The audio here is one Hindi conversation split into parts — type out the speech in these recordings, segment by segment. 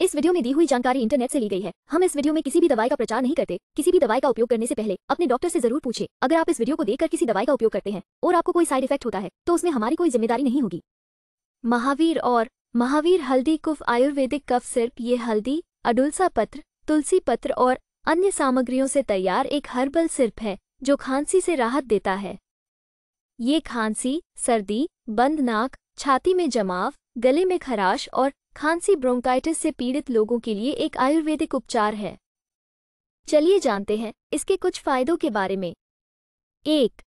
इस वीडियो में दी हुई जानकारी इंटरनेट से ली गई है हम इस वीडियो में किसी भी दवाई का प्रचार नहीं करते किसी भी दवाई का उपयोग करने से पहले अपने डॉक्टर से जरूर पूछे अगर आप इस वीडियो को देखकर किसी दवाई का उपयोग करते हैं और आपको कोई साइड इफेक्ट होता है तो उसमें हमारी कोई जिम्मेदारी नहीं होगी महावीर और महावीर हल्दी कुफ आयुर्वेदिक कफ सिर्प ये हल्दी अडुलसा पत्र तुलसी पत्र और अन्य सामग्रियों से तैयार एक हर्बल सिर्फ है जो खांसी से राहत देता है ये खांसी सर्दी बंद नाक छाती में जमाव गले में खराश और खांसी ब्रोंकाइटिस से पीड़ित लोगों के लिए एक आयुर्वेदिक उपचार है चलिए जानते हैं इसके कुछ फायदों के बारे में एक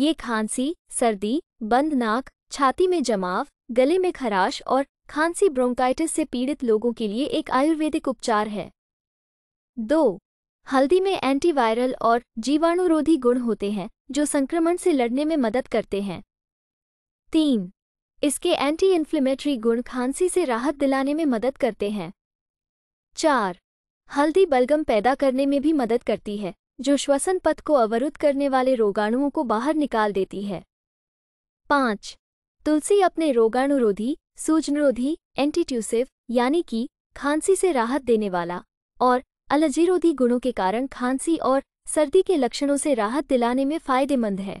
ये खांसी सर्दी बंद नाक छाती में जमाव गले में खराश और खांसी ब्रोंकाइटिस से पीड़ित लोगों के लिए एक आयुर्वेदिक उपचार है दो हल्दी में एंटीवायरल और जीवाणुरोधी गुण होते हैं जो संक्रमण से लड़ने में मदद करते हैं तीन इसके एंटी इन्फ्लेमेटरी गुण खांसी से राहत दिलाने में मदद करते हैं चार हल्दी बलगम पैदा करने में भी मदद करती है जो श्वसन पथ को अवरुद्ध करने वाले रोगाणुओं को बाहर निकाल देती है पाँच तुलसी अपने रोगाणुरोधी सूजनरोधी एंटीट्यूसिव यानी कि खांसी से राहत देने वाला और अलर्जीरोधी गुणों के कारण खांसी और सर्दी के लक्षणों से राहत दिलाने में फायदेमंद है